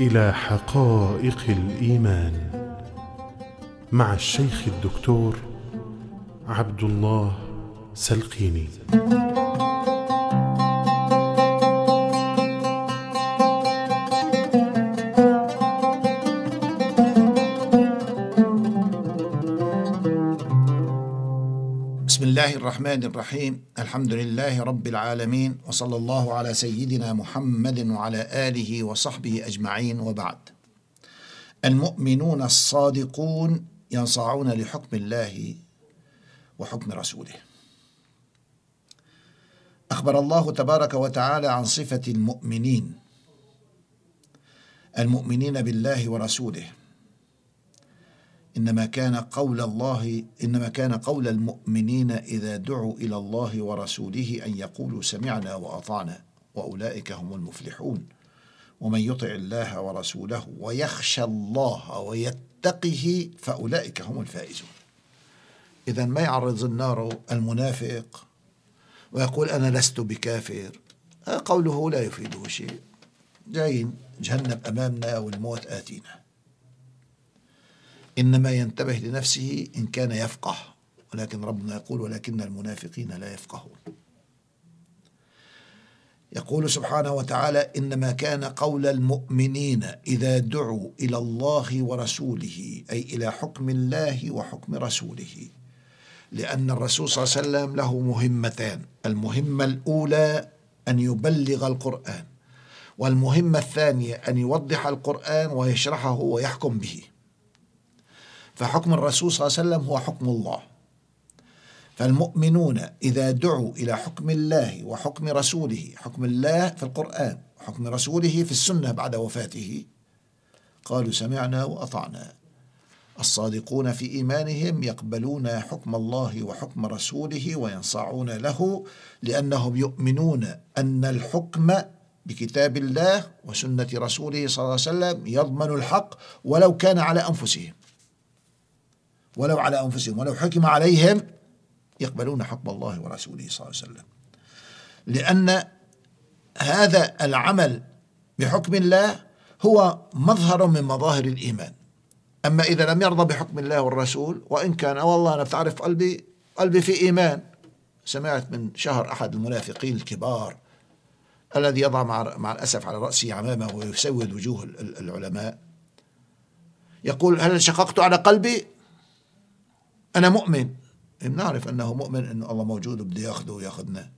الى حقائق الايمان مع الشيخ الدكتور عبد الله سلقيني الله الرحمن الرحيم الحمد لله رب العالمين وصلى الله على سيدنا محمد وعلى آله وصحبه أجمعين وبعد المؤمنون الصادقون ينصاعون لحكم الله وحكم رسوله أخبر الله تبارك وتعالى عن صفة المؤمنين المؤمنين بالله ورسوله إنما كان قول الله إنما كان قول المؤمنين إذا دعوا إلى الله ورسوله أن يقولوا سمعنا وأطعنا وأولئك هم المفلحون ومن يطع الله ورسوله ويخشى الله ويتقه فأولئك هم الفائزون إذا ما يعرض النار المنافق ويقول أنا لست بكافر قوله لا يفيده شيء جايين جهنم أمامنا والموت آتينا إنما ينتبه لنفسه إن كان يفقه ولكن ربنا يقول ولكن المنافقين لا يفقهون يقول سبحانه وتعالى انما كان قول المؤمنين اذا دعوا الى الله ورسوله اي الى حكم الله وحكم رسوله لان الرسول صلى الله عليه وسلم له مهمتان المهمه الاولى ان يبلغ القران والمهمه الثانيه ان يوضح القران ويشرحه ويحكم به فحكم الرسول صلى الله عليه وسلم هو حكم الله فالمؤمنون إذا دعوا إلى حكم الله وحكم رسوله حكم الله في القرآن حكم رسوله في السنة بعد وفاته قالوا سمعنا وأطعنا الصادقون في إيمانهم يقبلون حكم الله وحكم رسوله وينصاعون له لأنهم يؤمنون أن الحكم بكتاب الله وسنة رسوله صلى الله عليه وسلم يضمن الحق ولو كان على أنفسهم ولو على أنفسهم ولو حكم عليهم يقبلون حكم الله ورسوله صلى الله عليه وسلم لأن هذا العمل بحكم الله هو مظهر من مظاهر الإيمان أما إذا لم يرضى بحكم الله والرسول وإن كان والله أنا بتعرف قلبي قلبي في إيمان سمعت من شهر أحد المنافقين الكبار الذي يضع مع, مع الأسف على رأسه عمامه ويسود وجوه العلماء يقول هل شققت على قلبي أنا مؤمن بنعرف أنه مؤمن أن الله موجود وبده ياخذه وياخذنا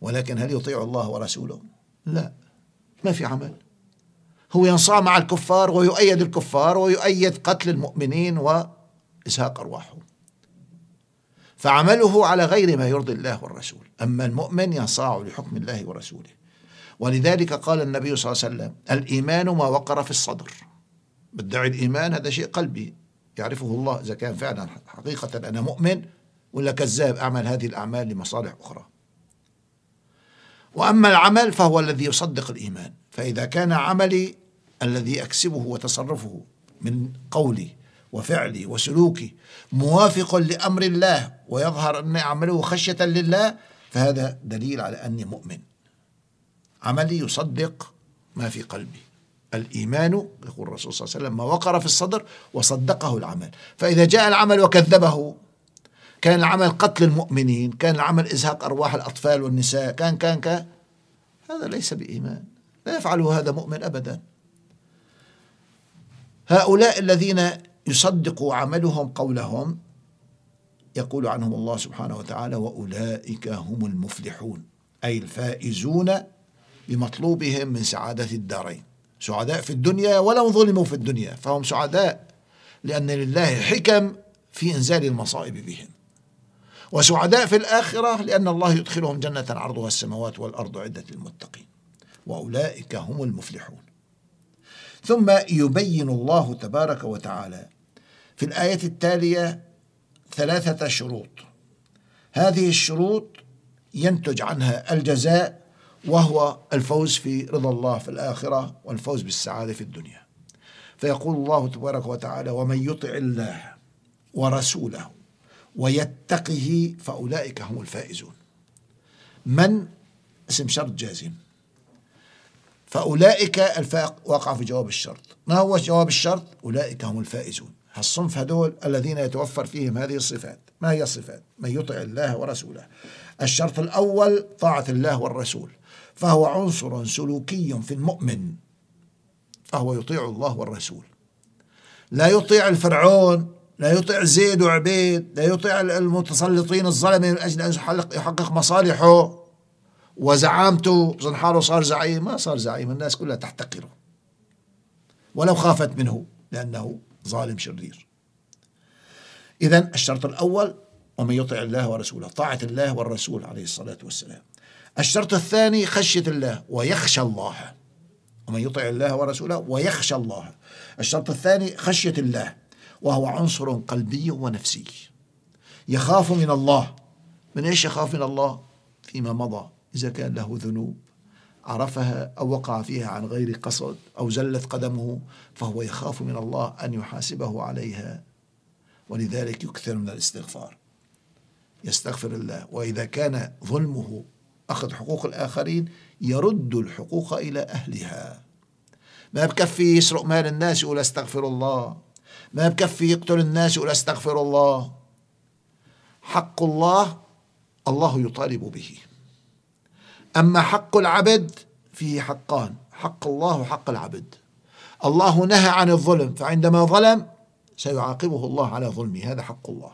ولكن هل يطيع الله ورسوله؟ لا ما في عمل هو ينصاع مع الكفار ويؤيد الكفار ويؤيد قتل المؤمنين وإزهاق أرواحهم فعمله على غير ما يرضي الله والرسول أما المؤمن ينصاع لحكم الله ورسوله ولذلك قال النبي صلى الله عليه وسلم الإيمان ما وقر في الصدر بدعي الإيمان هذا شيء قلبي يعرفه الله إذا كان فعلا حقيقة أنا مؤمن ولا كذاب أعمل هذه الأعمال لمصالح أخرى وأما العمل فهو الذي يصدق الإيمان فإذا كان عملي الذي أكسبه وتصرفه من قولي وفعلي وسلوكي موافق لأمر الله ويظهر أني أعمله خشية لله فهذا دليل على أني مؤمن عملي يصدق ما في قلبي الإيمان يقول الرسول صلى الله عليه وسلم ما وقر في الصدر وصدقه العمل فإذا جاء العمل وكذبه كان العمل قتل المؤمنين كان العمل إزهاق أرواح الأطفال والنساء كان كان كان هذا ليس بإيمان لا يفعله هذا مؤمن أبدا هؤلاء الذين يصدق عملهم قولهم يقول عنهم الله سبحانه وتعالى وأولئك هم المفلحون أي الفائزون بمطلوبهم من سعادة الدارين سعداء في الدنيا ولو ظلموا في الدنيا فهم سعداء لأن لله حكم في إنزال المصائب بهم وسعداء في الآخرة لأن الله يدخلهم جنة عرضها السماوات والأرض عدة للمتقين وأولئك هم المفلحون ثم يبين الله تبارك وتعالى في الآية التالية ثلاثة شروط هذه الشروط ينتج عنها الجزاء وهو الفوز في رضا الله في الآخرة والفوز بالسعادة في الدنيا فيقول الله تبارك وتعالى ومن يطع الله ورسوله ويتقه فأولئك هم الفائزون من اسم شرط جازم فأولئك الفائق وقع في جواب الشرط ما هو جواب الشرط أولئك هم الفائزون الصنف هدول الذين يتوفر فيهم هذه الصفات ما هي الصفات من يطع الله ورسوله الشرط الأول طاعة الله والرسول فهو عنصر سلوكي في المؤمن فهو يطيع الله والرسول لا يطيع الفرعون لا يطيع زيد وعبيد لا يطيع المتسلطين الظلمه من اجل ان يحقق مصالحه وزعامته ظن حاله صار زعيم ما صار زعيم الناس كلها تحتقره ولو خافت منه لأنه ظالم شرير إذا الشرط الأول ومن يطع الله ورسوله طاعة الله والرسول عليه الصلاة والسلام الشرط الثاني خشية الله ويخشى الله ومن يطع الله ورسوله ويخشى الله الشرط الثاني خشية الله وهو عنصر قلبي ونفسي يخاف من الله من ايش يخاف من الله فيما مضى اذا كان له ذنوب عرفها او وقع فيها عن غير قصد او زلت قدمه فهو يخاف من الله ان يحاسبه عليها ولذلك يكثر من الاستغفار يستغفر الله واذا كان ظلمه أخذ حقوق الآخرين يرد الحقوق إلى أهلها ما بكفي يسرق مال الناس يقول استغفر الله ما بكفي يقتل الناس يقول استغفر الله حق الله الله يطالب به أما حق العبد فيه حقان حق الله وحق العبد الله نهى عن الظلم فعندما ظلم سيعاقبه الله على ظلمه هذا حق الله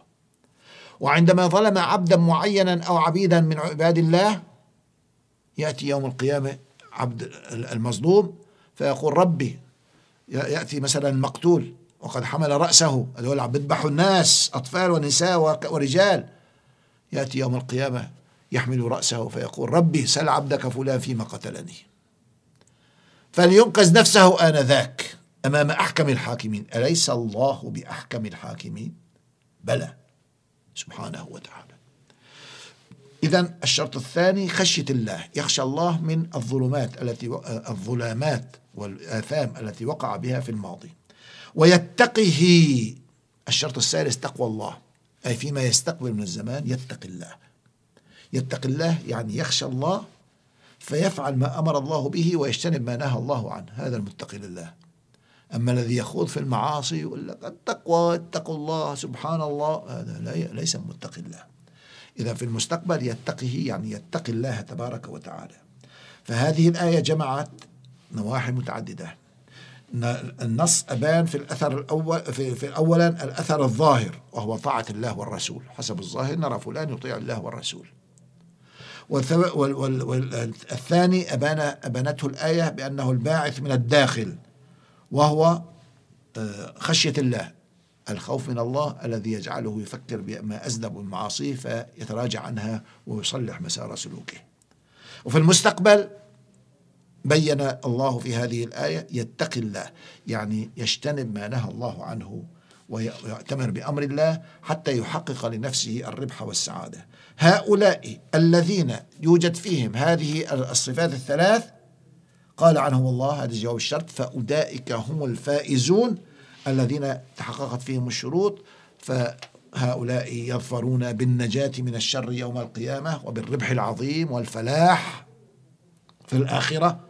وعندما ظلم عبدا معينا أو عبيدا من عباد الله يأتي يوم القيامة عبد المظلوم فيقول ربي يأتي مثلا مقتول وقد حمل رأسه هذول عم بيذبحوا الناس أطفال ونساء ورجال يأتي يوم القيامة يحمل رأسه فيقول ربي سل عبدك فلان فيما قتلني فلينقذ نفسه آنذاك أمام أحكم الحاكمين أليس الله بأحكم الحاكمين بلى سبحانه وتعالى إذا الشرط الثاني خشية الله يخشى الله من الظلمات التي و... آه، الظلامات والآثام التي وقع بها في الماضي ويتقه الشرط الثالث تقوى الله أي فيما يستقبل من الزمان يتقي الله يتقي الله يعني يخشى الله فيفعل ما أمر الله به ويجتنب ما نهى الله عنه هذا المتقي لله أما الذي يخوض في المعاصي يقول لك التقوى اتقوا الله سبحان الله هذا ليس متقي الله إذا في المستقبل يتقه يعني يتقي الله تبارك وتعالى فهذه الآية جمعت نواحي متعددة النص أبان في الأثر الأول في, في أولا الأثر الظاهر وهو طاعة الله والرسول حسب الظاهر نرى فلان يطيع الله والرسول والثاني أبان أبانته الآية بأنه الباعث من الداخل وهو آه، خشية الله الخوف من الله الذي يجعله يفكر بما أذنب من معاصيه فيتراجع عنها ويصلح مسار سلوكه وفي المستقبل بين الله في هذه الآية يتقي الله يعني يجتنب ما نهى الله عنه ويأتمر بأمر الله حتى يحقق لنفسه الربح والسعادة هؤلاء الذين يوجد فيهم هذه الصفات الثلاث قال عنهم الله هذا جواب الشرط فأولئك هم الفائزون الذين تحققت فيهم الشروط فهؤلاء يظفرون بالنجاة من الشر يوم القيامة وبالربح العظيم والفلاح في الآخرة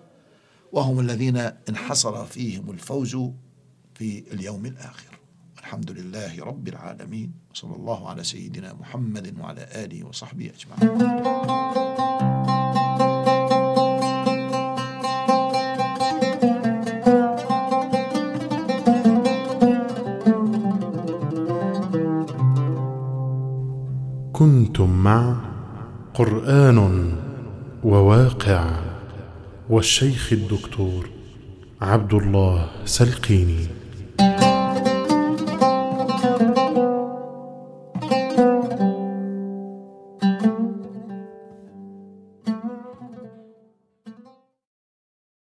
وهم الذين انحصر فيهم الفوز في اليوم الآخر الحمد لله رب العالمين صلى الله على سيدنا محمد وعلى آله وصحبه أجمعين قران وواقع والشيخ الدكتور عبد الله سلقيني